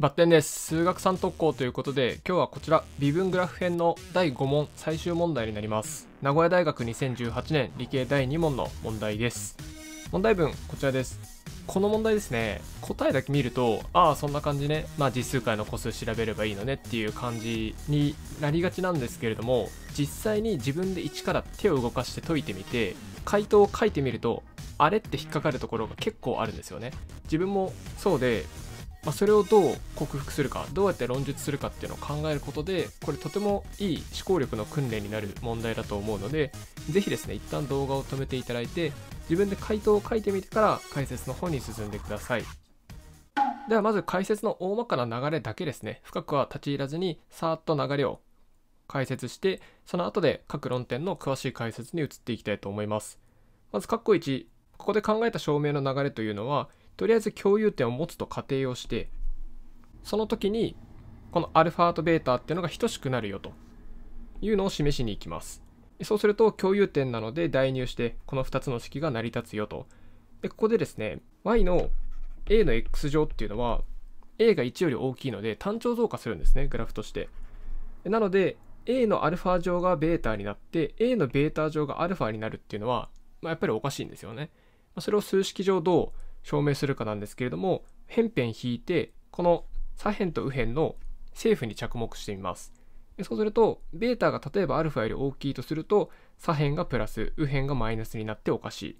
バッテンです。数学3特攻ということで、今日はこちら、微分グラフ編の第5問最終問題になります。名古屋大学2018年理系第2問の問題です。問題文、こちらです。この問題ですね、答えだけ見ると、ああ、そんな感じね、まあ実数解の個数調べればいいのねっていう感じになりがちなんですけれども、実際に自分で一から手を動かして解いてみて、回答を書いてみると、あれって引っかかるところが結構あるんですよね。自分もそうで、まあ、それをどう克服するかどうやって論述するかっていうのを考えることでこれとてもいい思考力の訓練になる問題だと思うので是非ですね一旦動画を止めていただいて自分で回答を書いてみてから解説の方に進んでくださいではまず解説の大まかな流れだけですね深くは立ち入らずにさーっと流れを解説してその後で各論点の詳しい解説に移っていきたいと思いますまず括弧1ここで考えた証明の流れというのはとりあえず共有点を持つと仮定をしてその時にこの α と β っていうのが等しくなるよというのを示しに行きますそうすると共有点なので代入してこの2つの式が成り立つよとでここでですね y の a の x 乗っていうのは a が1より大きいので単調増加するんですねグラフとしてなので a の α 乗が β になって a の β 乗が α になるっていうのは、まあ、やっぱりおかしいんですよねそれを数式上どう証明するかなんですけれども辺辺引いてこの左辺と右辺の政府に着目してみますそうすると β が例えば α より大きいとすると左辺がプラス右辺がマイナスになっておかし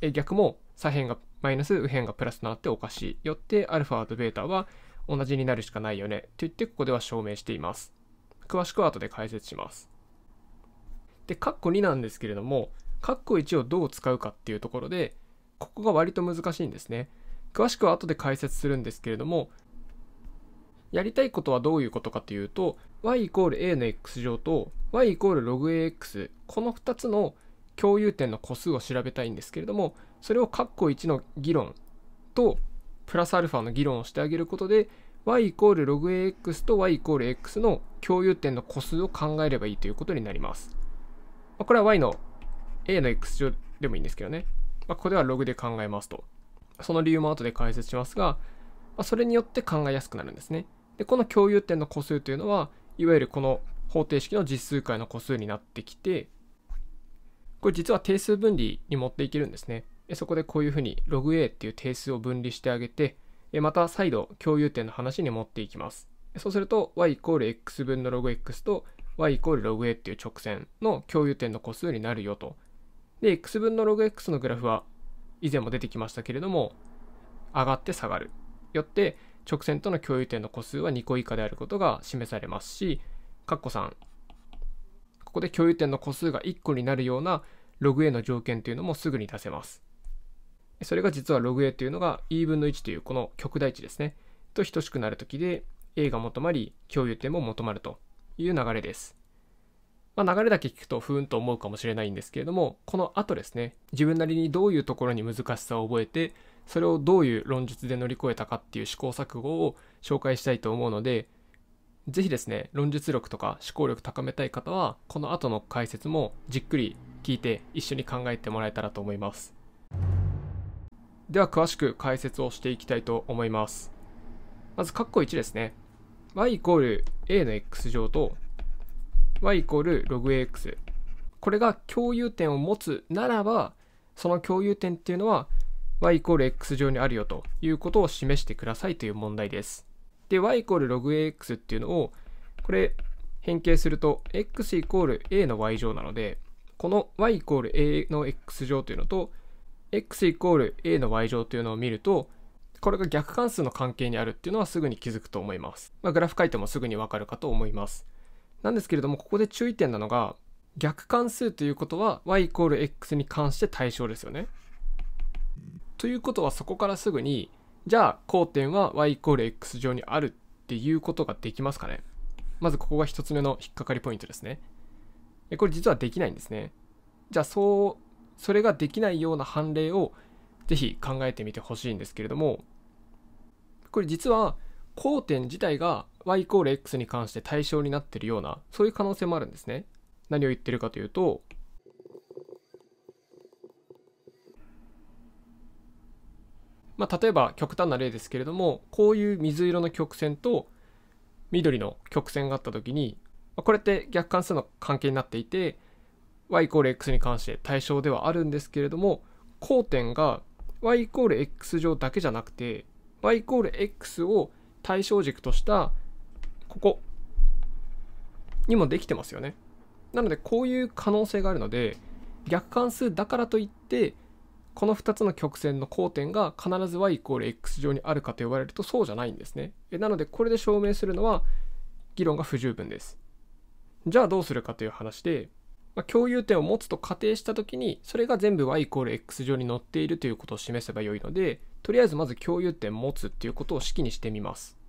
い逆も左辺がマイナス右辺がプラスとなっておかしいよって α と β は同じになるしかないよねと言ってここでは証明しています詳しくは後で解説しますで、カッコ2なんですけれども、カッコ1をどう使うかっていうところで、ここが割と難しいんですね。詳しくは後で解説するんですけれども、やりたいことはどういうことかというと、y イコール a の x 乗と y イコール logax、この2つの共有点の個数を調べたいんですけれども、それを括弧1の議論とプラスアルファの議論をしてあげることで、y イコール logax と y イコール x の共有点の個数を考えればいいということになります。これは y の a の x 乗でもいいんですけどね。まあ、ここではログで考えますと。その理由も後で解説しますが、まあ、それによって考えやすくなるんですね。で、この共有点の個数というのは、いわゆるこの方程式の実数解の個数になってきて、これ実は定数分離に持っていけるんですね。そこでこういうふうにログ a っていう定数を分離してあげて、また再度共有点の話に持っていきます。そうすると y イコール x 分のログ x と y イコールログ a っていう直線の共有点の個数になるよとで、x 分の logx のグラフは以前も出てきましたけれども、上がって下がる。よって、直線との共有点の個数は2個以下であることが示されますし、括弧3、ここで共有点の個数が1個になるようなログ A の条件というのもすぐに出せます。それが実はログ A というのが E 分の1というこの極大値ですね。と等しくなるときで A が求まり共有点も求まるという流れです。まあ、流れだけ聞くとふーんと思うかもしれないんですけれども、この後ですね、自分なりにどういうところに難しさを覚えて、それをどういう論述で乗り越えたかっていう試行錯誤を紹介したいと思うので、是非ですね、論述力とか思考力高めたい方は、この後の解説もじっくり聞いて一緒に考えてもらえたらと思います。では詳しく解説をしていきたいと思います。まず、括弧1ですね。y=a の x 乗と y イコールログ AX。これが共有点を持つならば、その共有点っていうのは y イコール x 上にあるよということを示してくださいという問題です。で、y イコールログ AX っていうのを、これ変形すると x イコール a の y 乗なので、この y イコール a の x 乗というのと、x イコール a の y 乗というのを見ると、これが逆関数の関係にあるっていうのはすぐに気づくと思います。まあ、グラフ書いてもすぐにわかるかと思います。なんですけれども、ここで注意点なのが、逆関数ということは y イコール x に関して対象ですよね。ということはそこからすぐに、じゃあ交点は y イコール x 上にあるっていうことができますかねまずここが1つ目の引っかかりポイントですね。これ実はできないんですね。じゃあそう、それができないような判例をぜひ考えてみてほしいんですけれども、これ実は交点自体が y イコール x に関して対象になってるようなそういう可能性もあるんですね。何を言ってるかというとまあ、例えば極端な例ですけれどもこういう水色の曲線と緑の曲線があった時に、これって逆関数の関係になっていて y イコール x に関して対象ではあるんですけれども交点が y イコール x 上だけじゃなくて y イコール x を対象軸としたここにもできてますよね。なのでこういう可能性があるので逆関数だからといってこの2つの曲線の交点が必ず y イコール x 上にあるかと呼ばれるとそうじゃないんですね。なのでこれで証明するのは議論が不十分です。じゃあどうするかという話で、まあ、共有点を持つと仮定した時にそれが全部 y イコール x 上に載っているということを示せばよいのでとりあえずまず共有点持つっていうことを式にしてみます。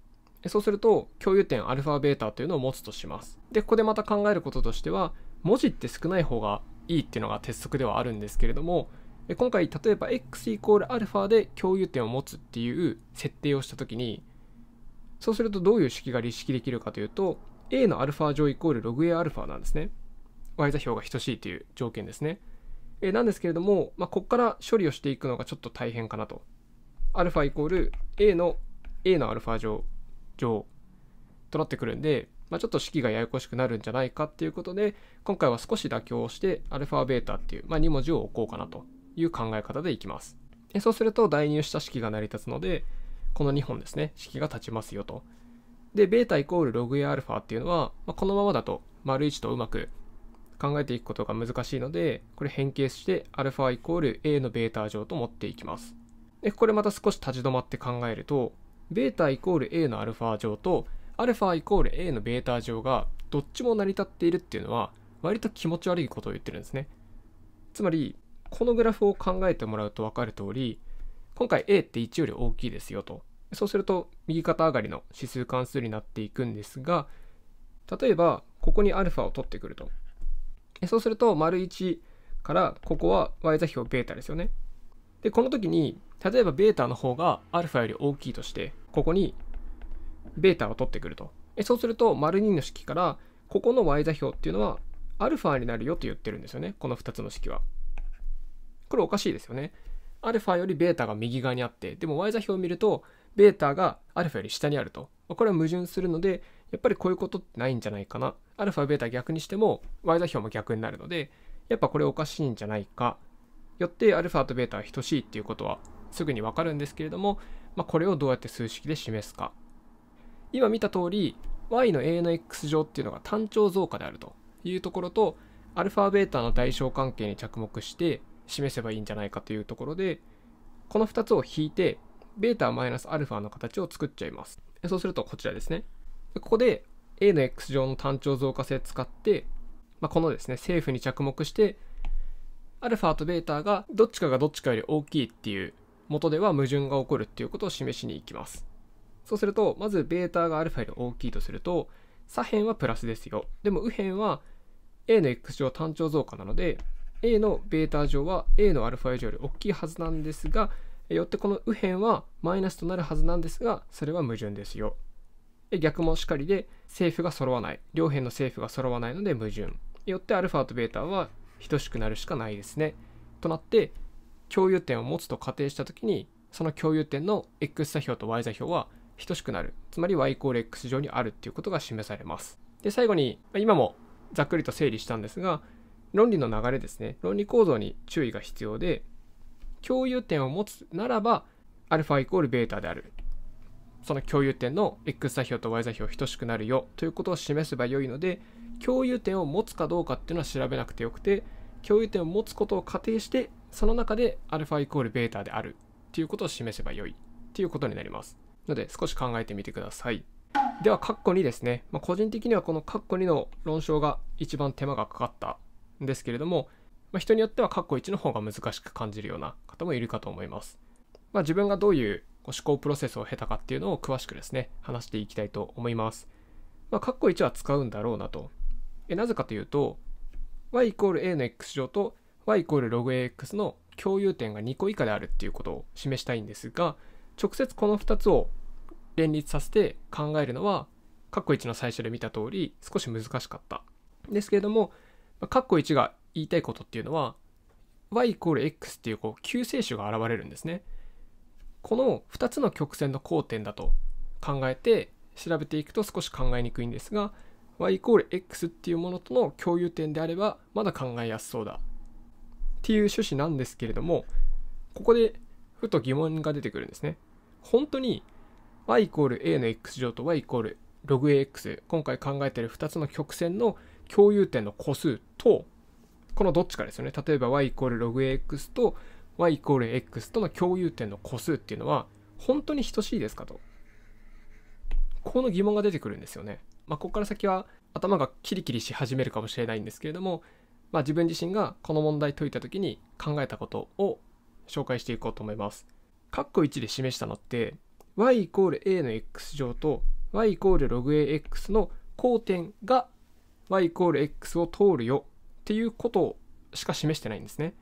そうすると共有点ァベータというのを持つとします。で、ここでまた考えることとしては、文字って少ない方がいいっていうのが鉄則ではあるんですけれども、今回例えば x イコール α で共有点を持つっていう設定をしたときに、そうするとどういう式が立式できるかというと、a の α 乗イコール logAα なんですね。y 座標が等しいという条件ですね。えなんですけれども、まあ、ここから処理をしていくのがちょっと大変かなと。α イコール a の a の α 乗状となってくるんで、まあ、ちょっと式がややこしくなるんじゃないかっていうことで、今回は少し妥協して、アルファベータっていう、まあ、2文字を置こうかなという考え方でいきます。そうすると代入した式が成り立つので、この2本ですね、式が立ちますよと。で、ベータイコールログやアルファっていうのは、まあ、このままだと丸1とうまく考えていくことが難しいので、これ変形してアルファイコール A のベータ乗と持っていきます。で、これまた少し立ち止まって考えると、ベータイコール A のアルファ乗と、アルファイコール A のベータ乗がどっちも成り立っているっていうのは、割と気持ち悪いことを言ってるんですね。つまり、このグラフを考えてもらうと分かる通り、今回 A って1より大きいですよと。そうすると、右肩上がりの指数関数になっていくんですが、例えば、ここにアルファを取ってくると。そうすると、丸1から、ここは y 座標ベータですよね。で、この時に、例えば β の方が α より大きいとして、ここに β を取ってくると。えそうすると、丸2の式から、ここの y 座標っていうのは、α になるよと言ってるんですよね。この2つの式は。これおかしいですよね。α より β が右側にあって、でも y 座標を見ると、β が α より下にあると。これは矛盾するので、やっぱりこういうことってないんじゃないかな。α、β 逆にしても、y 座標も逆になるので、やっぱこれおかしいんじゃないかよってアルファとベータは等しいっていうことはすぐにわかるんですけれども、まあ、これをどうやって数式で示すか今見た通り y の a の x 乗っていうのが単調増加であるというところとアルファベータの代償関係に着目して示せばいいんじゃないかというところでこの2つを引いてベータマイナスアルファの形を作っちゃいますそうするとこちらですねここで a の x 乗の単調増加性使って、まあ、このですね政府に着目してアルファとベータがどっちかがどっちかより大きいっていう元では矛盾が起こるっていうことを示しに行きます。そうすると、まずベータがアルファより大きいとすると、左辺はプラスですよ。でも右辺は A の x 乗単調増加なので、A のベータ乗は A のアルファ以上より大きいはずなんですが、よってこの右辺はマイナスとなるはずなんですが、それは矛盾ですよ。逆もしかりで、政府が揃わない。両辺の政府が揃わないので矛盾。よってアルファとベータは等しくなるしかないですね。となって共有点を持つと仮定した時にその共有点の x 座標と y 座標は等しくなるつまり y イコール x 上にあるっていうことが示されます。で最後に今もざっくりと整理したんですが論理の流れですね論理構造に注意が必要で共有点を持つならば α イコール β であるその共有点の x 座標と y 座標等しくなるよということを示せば良いので共有点を持つかどうかっていうのは調べなくてよくて共有点を持つことを仮定してその中で α イコール β であるっていうことを示せばよいっていうことになりますので少し考えてみてくださいでは括弧2ですね、まあ、個人的にはこの括弧2の論証が一番手間がかかったんですけれども、まあ、人によっては括弧1の方が難しく感じるような方もいるかと思います、まあ、自分がどういう思考プロセスを経たかっていうのを詳しくですね話していきたいと思いますまあ、括弧1は使うんだろうなとえなぜかというと y イコール a の x 乗と y イコール logx の共有点が2個以下であるっていうことを示したいんですが直接この2つを連立させて考えるのは括弧1の最初で見た通り少し難しかったですけれども括弧1が言いたいことっていうのは y イコール x っていうこう救世主が現れるんですねこの2つの曲線の交点だと考えて調べていくと少し考えにくいんですが y イコール x っていうものとの共有点であればまだ考えやすそうだっていう趣旨なんですけれどもここでふと疑問が出てくるんですね本当に y イコール a の x 乗と y イコール logx 今回考えてる2つの曲線の共有点の個数とこのどっちかですよね例えば y イコール logx と y イコール x との共有点の個数っていうのは本当に等しいですかとここの疑問が出てくるんですよねまあ、ここから先は頭がキリキリし始めるかもしれないんですけれども、まあ、自分自身がこの問題解いた時に考えたことを紹介していこうと思います。括弧1で示したのって y イコール a の x 乗と y イコール logAx の交点が y イコール x を通るよっていうことしか示してないんですね。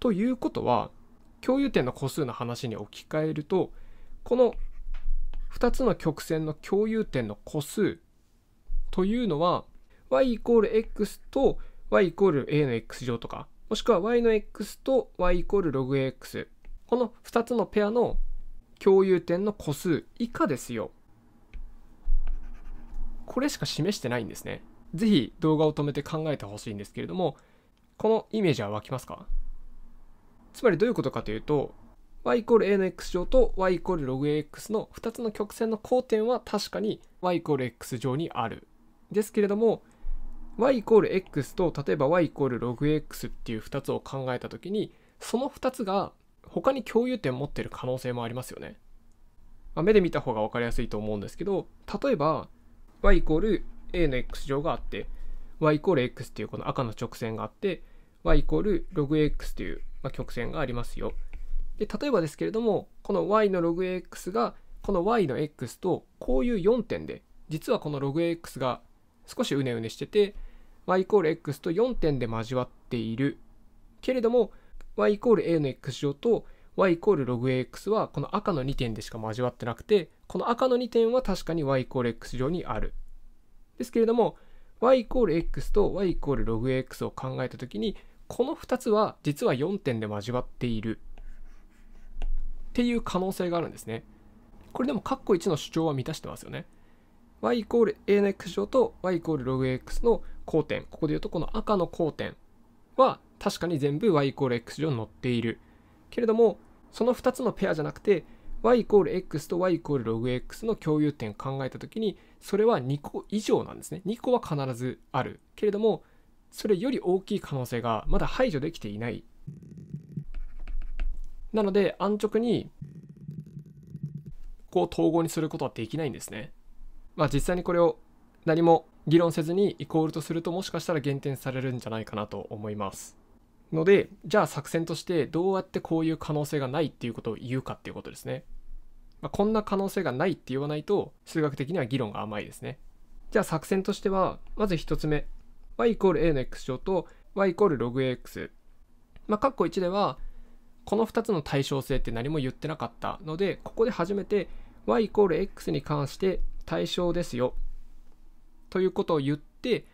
ということは共有点の個数の話に置き換えるとこの2つの曲線の共有点の個数というのは y イコール x と y イコール a の x 乗とかもしくは y の x と y イコールログ ax この2つのペアの共有点の個数以下ですよこれしか示してないんですね是非動画を止めて考えてほしいんですけれどもこのイメージは湧きますかつまりどういうことかというと y イコール a の x 乗と y イコールログ ax の2つの曲線の交点は確かに y イコール x 乗にあるですけれども y イコール x と例えば y イコール logx っていう2つを考えた時にその2つが他に共有点持ってる可能性もありますよね。まあ、目で見た方が分かりやすいと思うんですけど例えば y イコール a の x 乗があって y イコール x っていうこの赤の直線があって y イコール logx という、ま曲線がありますよ。で例えばですけれどもこの y の logx がこの y の x とこういう4点で実はこの logx が少しうねうねしてて y イコール x と4点で交わっているけれども y イコール a の x 乗と y イコールログ x はこの赤の2点でしか交わってなくてこの赤の2点は確かに y イコール x 上にあるですけれども y イコール x と y イコールログ x を考えた時にこの2つは実は4点で交わっているっていう可能性があるんですねこれでも括弧1の主張は満たしてますよね y イコール anx 乗と y イコール x の交点、ここで言うとこの赤の交点は確かに全部 y イコール x 乗に乗っている。けれども、その2つのペアじゃなくて、y イコール x と y イコール x の共有点を考えた時に、それは2個以上なんですね。2個は必ずある。けれども、それより大きい可能性がまだ排除できていない。なので、安直にこう統合にすることはできないんですね。まあ、実際にこれを何も議論せずにイコールとするともしかしたら減点されるんじゃないかなと思いますのでじゃあ作戦としてどうやってこういう可能性がないっていうことを言うかっていうことですね、まあ、こんな可能性がないって言わないと数学的には議論が甘いですねじゃあ作戦としてはまず1つ目 y イコール a の x 乗と y イコール logx まあ括弧1ではこの2つの対称性って何も言ってなかったのでここで初めて y イコール x に関して対象ですよということを言って、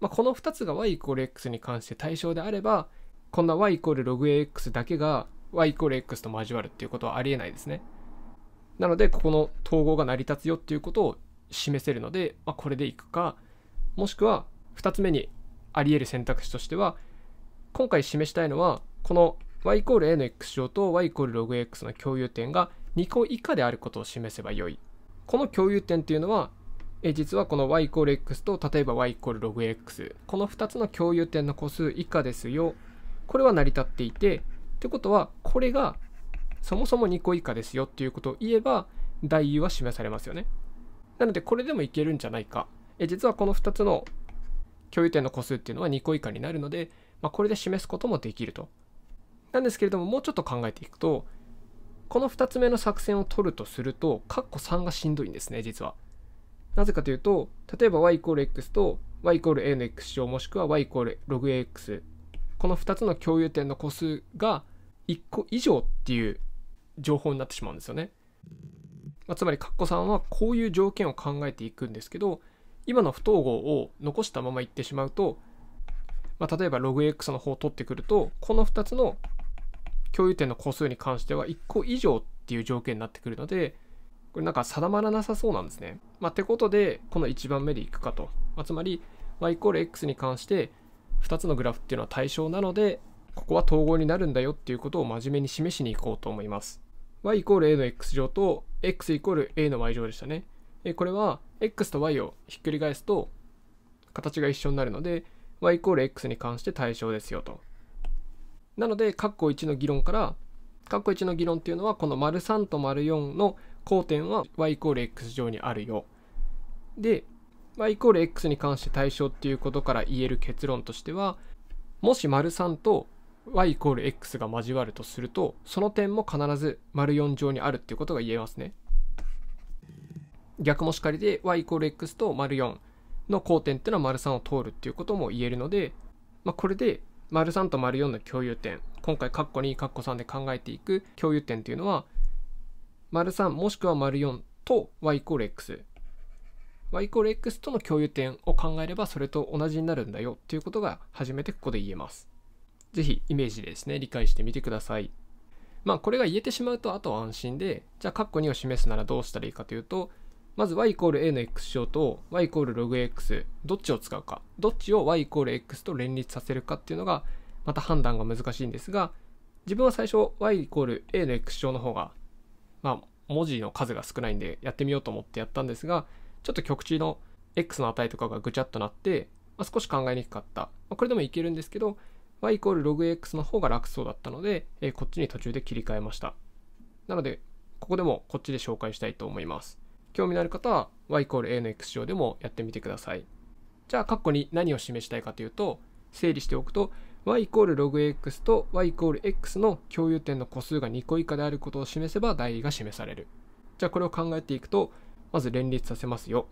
まあ、この2つが y=x に関して対象であればこんな y=logx だけが y=x と交わるっていうことはありえないですね。なのでここの統合が成り立つよっていうことを示せるので、まあ、これでいくかもしくは2つ目にあり得る選択肢としては今回示したいのはこの y=a の x 乗と y=logx の共有点が2個以下であることを示せばよいこの共有点っていうのは、え実はこの y x と例えば y logx この2つの共有点の個数以下ですよこれは成り立っていてってことはこれがそもそも2個以下ですよっていうことを言えば代入は示されますよねなのでこれでもいけるんじゃないかえ実はこの2つの共有点の個数っていうのは2個以下になるので、まあ、これで示すこともできるとなんですけれどももうちょっと考えていくとこの2つ目の作戦を取るとすると、カッコ3がしんどいんですね、実は。なぜかというと、例えば y=x と y=a の x 乗もしくは y=logx この2つの共有点の個数が1個以上っていう情報になってしまうんですよね。まあ、つまりカッコはこういう条件を考えていくんですけど今の不等号を残したままいってしまうと、まあ、例えば logx の方を取ってくるとこの2つの共有点の個数に関しては1個以上っていう条件になってくるので、これなんか定まらなさそうなんですね。まあ、ってことで、この1番目でいくかと。まあ、つまり、y イコール x に関して2つのグラフっていうのは対象なので、ここは統合になるんだよっていうことを真面目に示しに行こうと思います。y イコール a の x 乗と x イコール a の y 乗でしたね。これは x と y をひっくり返すと形が一緒になるので y イコール x に関して対象ですよと。なので、括弧1の議論から、括弧1の議論っていうのは、この丸3と丸4の交点は y イコール x 上にあるよ。で、y イコール x に関して対象っていうことから言える結論としては、もし丸3と y イコール x が交わるとすると、その点も必ず丸4上にあるっていうことが言えますね。逆もしかりで y イコール x と丸4の交点っていうのは丸3を通るっていうことも言えるので、まあ、これで丸3と丸4の共有点今回カッコ2カッコ3で考えていく共有点というのは丸3もしくは丸4と y イコール x y イコール x との共有点を考えればそれと同じになるんだよということが初めてここで言えます是非イメージでですね理解してみてくださいまあこれが言えてしまうとあとは安心でじゃあカッコ2を示すならどうしたらいいかというとまず y イコール a の x 小と y イコール logx どっちを使うかどっちを y イコール x と連立させるかっていうのがまた判断が難しいんですが自分は最初 y イコール a の x 小の方がまあ文字の数が少ないんでやってみようと思ってやったんですがちょっと極地の x の値とかがぐちゃっとなって、まあ、少し考えにくかった、まあ、これでもいけるんですけど y イコール logx の方が楽そうだったので、えー、こっちに途中で切り替えましたなのでここでもこっちで紹介したいと思います興味のある方は y イコール a の x 乗でもやってみてください。じゃあ、括弧に何を示したいかというと、整理しておくと、y イコールログ x と y イコール x の共有点の個数が2個以下であることを示せば代理が示される。じゃあ、これを考えていくと、まず連立させますよ。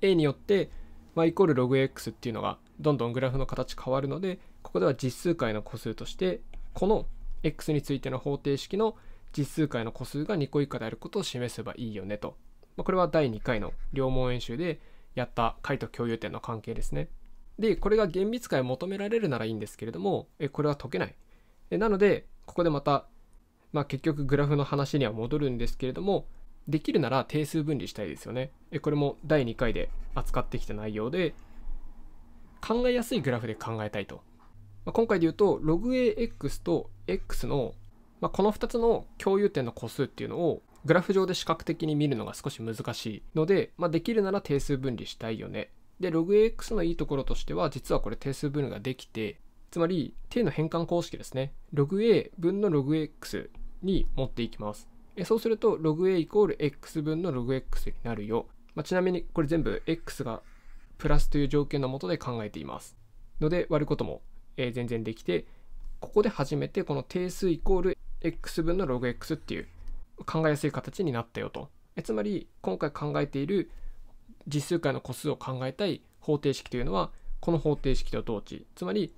a によって y イコールログ x っていうのがどんどんグラフの形変わるので、ここでは実数解の個数として、この x についての方程式の実数解の個数が2個以下であることを示せばいいよねとまあ、これは第2回の両門演習でやった解と共有点の関係ですね。で、これが厳密解を求められるならいいんですけれども、えこれは解けない。えなので、ここでまた、まあ、結局グラフの話には戻るんですけれども、できるなら定数分離したいですよね。えこれも第2回で扱ってきた内容で、考えやすいグラフで考えたいと。まあ、今回で言うと、ログ a x と x の、まあ、この2つの共有点の個数っていうのをグラフ上で視覚的に見るのが少し難しいので、まあ、できるなら定数分離したいよね。で、ログ a x のいいところとしては、実はこれ定数分離ができて、つまり、定の変換公式ですね。ログ a 分のログ x に持っていきます。えそうすると、ログ a イコール x 分のログ x になるよ。まあ、ちなみに、これ全部 x がプラスという条件のもとで考えています。ので、割ることも、えー、全然できて、ここで初めてこの定数イコール x 分のログ x っていう考えやすい形になったよとえつまり今回考えている実数解の個数を考えたい方程式というのはこの方程式と同値つまり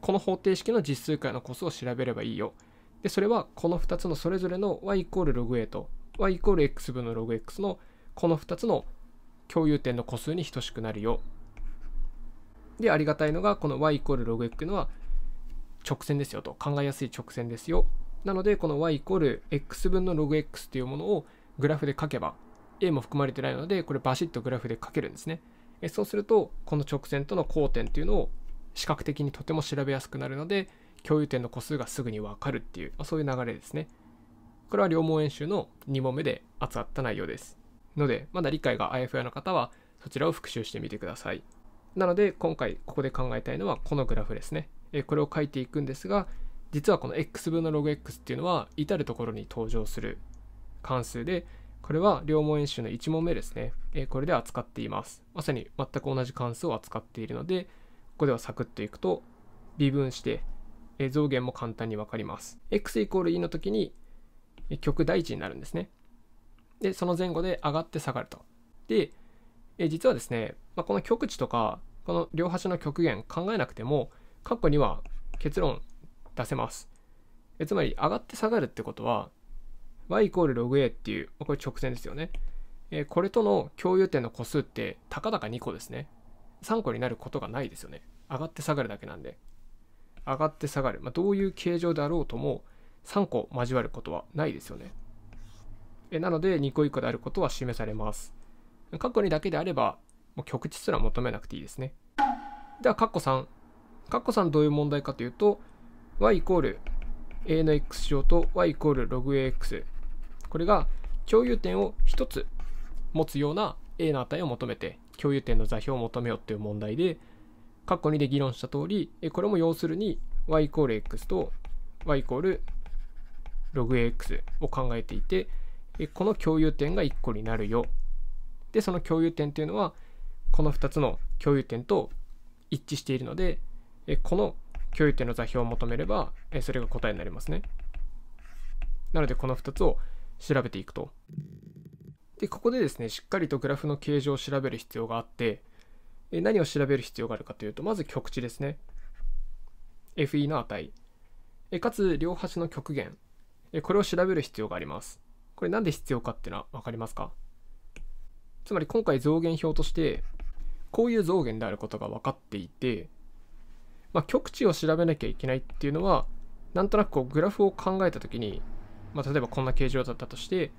この方程式の実数解の個数を調べればいいよでそれはこの2つのそれぞれの y イコールログ a と y イコール x 分のログ x のこの2つの共有点の個数に等しくなるよでありがたいのがこの y イコールログ x というのは直線ですよと考えやすい直線ですよなので、この y イコール x 分の logx というものをグラフで書けば、a も含まれてないので、これバシッとグラフで書けるんですね。そうすると、この直線との交点というのを視覚的にとても調べやすくなるので、共有点の個数がすぐにわかるっていう、そういう流れですね。これは両問演習の2問目で扱った内容です。ので、まだ理解があやふやの方は、そちらを復習してみてください。なので、今回ここで考えたいのはこのグラフですね。これを書いていくんですが、実はこの x 分のログ x っていうのは至る所に登場する関数でこれは両問演習の1問目ですね、えー、これで扱っていますまさに全く同じ関数を扱っているのでここではサクッといくと微分して、えー、増減も簡単に分かります x イコール e の時に極大値になるんですねでその前後で上がって下がるとで、えー、実はですね、まあ、この極値とかこの両端の極限考えなくても過去には結論出せます。えつまり、上がって下がるってことは、y イコールログ a っていう、これ直線ですよね。えこれとの共有点の個数って、たかだか2個ですね。3個になることがないですよね。上がって下がるだけなんで。上がって下がる。まあ、どういう形状であろうとも、3個交わることはないですよね。えなので、2個以個であることは示されます。括弧2だけであれば、もう極地すら求めなくていいですね。では、括弧3。括弧3どういう問題かというと、y イコール a の x 乗と y イコールログ a x これが共有点を1つ持つような a の値を求めて共有点の座標を求めようっていう問題で括弧2で議論した通りこれも要するに y イコール x と y イコール logAx を考えていてこの共有点が1個になるよでその共有点っていうのはこの2つの共有点と一致しているのでこの共有点の座標を求めれば、えそれが答えになりますね。なのでこの2つを調べていくと。で、ここでですね、しっかりとグラフの形状を調べる必要があって、え何を調べる必要があるかというと、まず極値ですね。fe の値。えかつ、両端の極限。えこれを調べる必要があります。これ何で必要かっていうのは分かりますかつまり今回増減表として、こういう増減であることが分かっていて、まあ、極値を調べなきゃいけないっていうのはなんとなくこうグラフを考えた時に、まあ、例えばこんな形状だったとして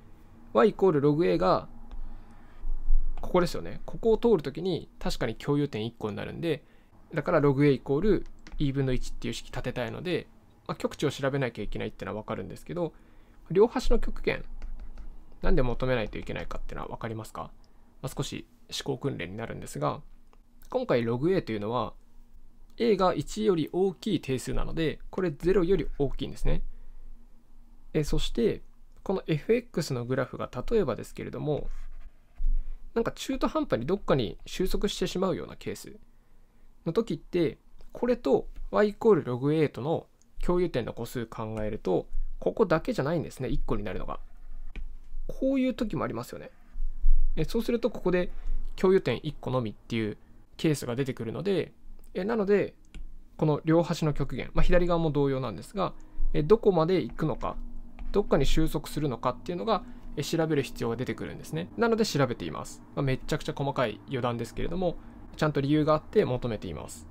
y イコールログ a がここですよねここを通る時に確かに共有点1個になるんでだからログ a イコール e 分の1っていう式立てたいので、まあ、極値を調べなきゃいけないっていうのは分かるんですけど両端の極限なんで求めないといけないかっていうのは分かりますか、まあ、少し思考訓練になるんですが今回ログ a というのは a が1より大きい定数なので、これ0より大きいんですね。えそして、この fx のグラフが例えばですけれども、なんか中途半端にどっかに収束してしまうようなケースの時って、これと y イコールログ8の共有点の個数考えると、ここだけじゃないんですね、1個になるのが。こういう時もありますよね。えそうすると、ここで共有点1個のみっていうケースが出てくるので、えなので、この両端の極限、まあ、左側も同様なんですが、えどこまで行くのか、どっかに収束するのかっていうのが、え調べる必要が出てくるんですね。なので調べています。まあ、めちゃくちゃ細かい余談ですけれども、ちゃんと理由があって求めています。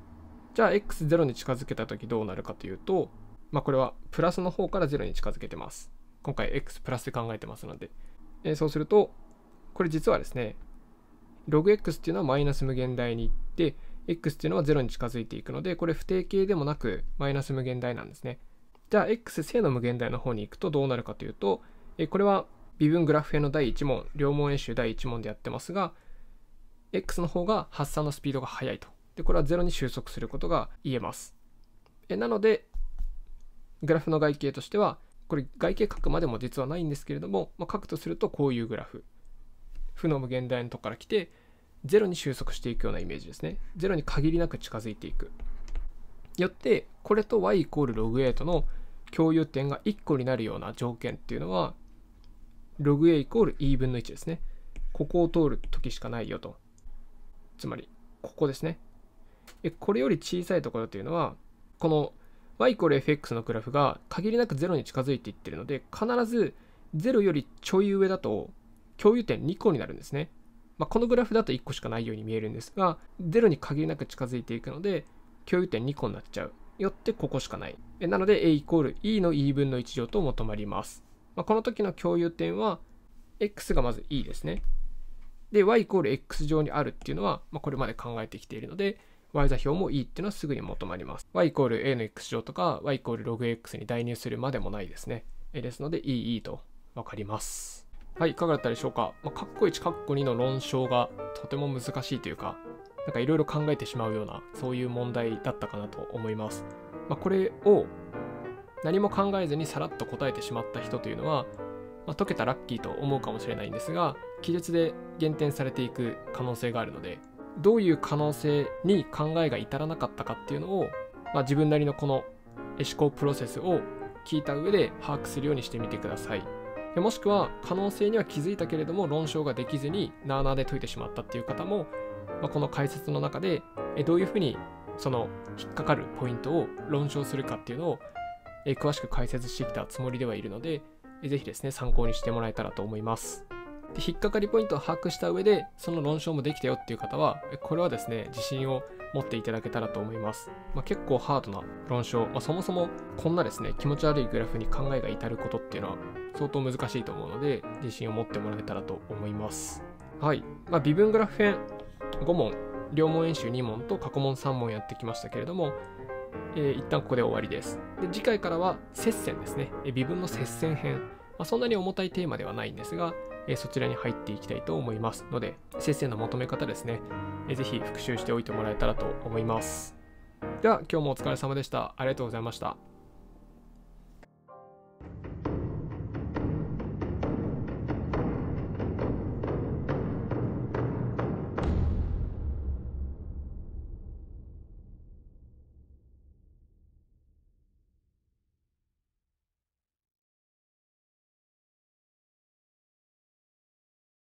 じゃあ x0 に近づけた時どうなるかというと、まあ、これはプラスの方から0に近づけてます。今回 x プラスで考えてますので。えそうすると、これ実はですね、log x っていうのはマイナス無限大に行って、x っていうのは0に近づいていくので、これ不定形でもなくマイナス無限大なんですね。じゃあ、x 正の無限大の方に行くとどうなるかというと、えこれは微分グラフ編の第1問、両問演習第1問でやってますが、x の方が発散のスピードが速いと。で、これは0に収束することが言えます。えなので、グラフの外形としては、これ外形書くまでも実はないんですけれども、まあ、書くとするとこういうグラフ。負の無限大のとこから来て、ゼロに収束していくようなイメージですね。ゼロに限りなく近づいていく。よって、これと y イコールログ8の共有点が1個になるような条件っていうのは、ログ a イコール e 分の1ですね。ここを通る時しかないよと。つまり、ここですね。これより小さいところというのは、この y イコール fx のグラフが限りなく0に近づいていってるので、必ず0よりちょい上だと共有点2個になるんですね。まあ、このグラフだと1個しかないように見えるんですが、0に限りなく近づいていくので、共有点2個になっちゃう。よってここしかない。なので A イコール E の E 分の1乗と求まります。まあ、この時の共有点は、X がまず E ですね。で、Y イコール X 上にあるっていうのは、まあ、これまで考えてきているので、Y 座標も E っていうのはすぐに求まります。Y イコール A の X 乗とか、Y イコール log X に代入するまでもないですね。ですので、EE とわかります。はい、いかがだったでしょうか。まあ、カッコ1、カッコ2の論証がとても難しいというか、なんかいろいろ考えてしまうような、そういう問題だったかなと思います。まあ、これを何も考えずにさらっと答えてしまった人というのは、まあ、解けたラッキーと思うかもしれないんですが、記述で減点されていく可能性があるので、どういう可能性に考えが至らなかったかっていうのを、まあ、自分なりのこの思考プロセスを聞いた上で把握するようにしてみてください。もしくは可能性には気づいたけれども論証ができずになあなあで解いてしまったっていう方も、まあ、この解説の中でえどういうふうにその引っかかるポイントを論証するかっていうのをえ詳しく解説してきたつもりではいるので是非ですね参考にしてもらえたらと思います。で引っかかりポイントを把握した上でその論証もできたよっていう方はこれはですね自信を持っていただけたらと思います。まあ、結構ハードな論証、まあ、そもそもこんなですね、気持ち悪いグラフに考えが至ることっていうのは相当難しいと思うので、自信を持ってもらえたらと思います。はい。まあ、微分グラフ編5問、両問演習2問と過去問3問やってきましたけれども、えー、一旦ここで終わりです。で次回からは接線ですね。微分の接線編。まあ、そんなに重たいテーマではないんですが、えそちらに入っていきたいと思いますので、先生の求め方ですね、えぜひ復習しておいてもらえたらと思います。では、今日もお疲れ様でした。ありがとうございました。